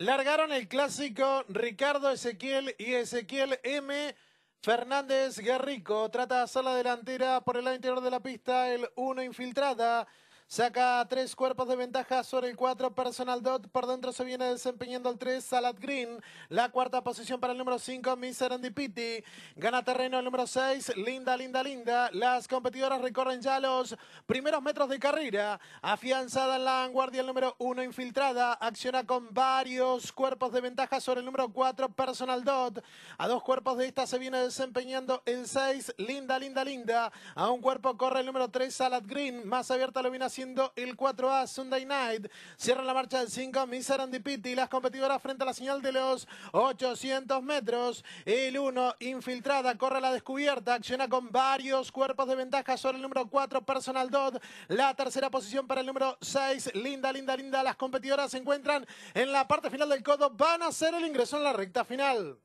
Largaron el clásico Ricardo Ezequiel y Ezequiel M. Fernández Garrico. Trata de hacer la delantera por el lado interior de la pista. El 1 infiltrada. Saca tres cuerpos de ventaja sobre el 4. Personal Dot por dentro se viene desempeñando el 3. Salad Green. La cuarta posición para el número 5. Mister Pitti. Gana terreno el número 6. Linda, linda, linda. Las competidoras recorren ya los primeros metros de carrera. Afianzada en la vanguardia el número uno, Infiltrada. Acciona con varios cuerpos de ventaja sobre el número 4. Personal Dot. A dos cuerpos de esta se viene desempeñando el seis, Linda, linda, linda. A un cuerpo corre el número 3. Salad Green. Más abierta la iluminación el 4A Sunday Night. Cierra la marcha del 5 Miss y Las competidoras frente a la señal de los 800 metros. El 1 infiltrada, corre a la descubierta. Acciona con varios cuerpos de ventaja sobre el número 4 Personal Dodd. La tercera posición para el número 6. Linda, linda, linda. Las competidoras se encuentran en la parte final del codo. Van a hacer el ingreso en la recta final.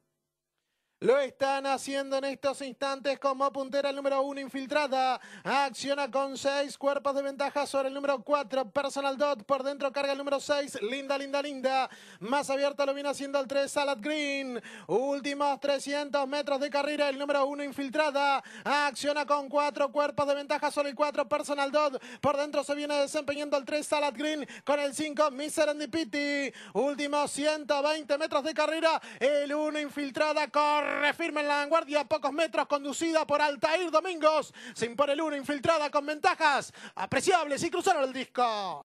Lo están haciendo en estos instantes como puntera el número uno infiltrada. Acciona con seis cuerpos de ventaja sobre el número 4 Personal Dot por dentro carga el número 6 Linda, linda, linda. Más abierta lo viene haciendo el 3 Salad Green. Últimos 300 metros de carrera. El número uno infiltrada. Acciona con cuatro cuerpos de ventaja sobre el cuatro. Personal Dot por dentro se viene desempeñando el 3 Salad Green con el 5 cinco. Pity. Últimos 120 metros de carrera. El 1 infiltrada. Corre refirma en la vanguardia a pocos metros, conducida por Altair Domingos. sin impone el uno, infiltrada con ventajas apreciables y cruzaron el disco.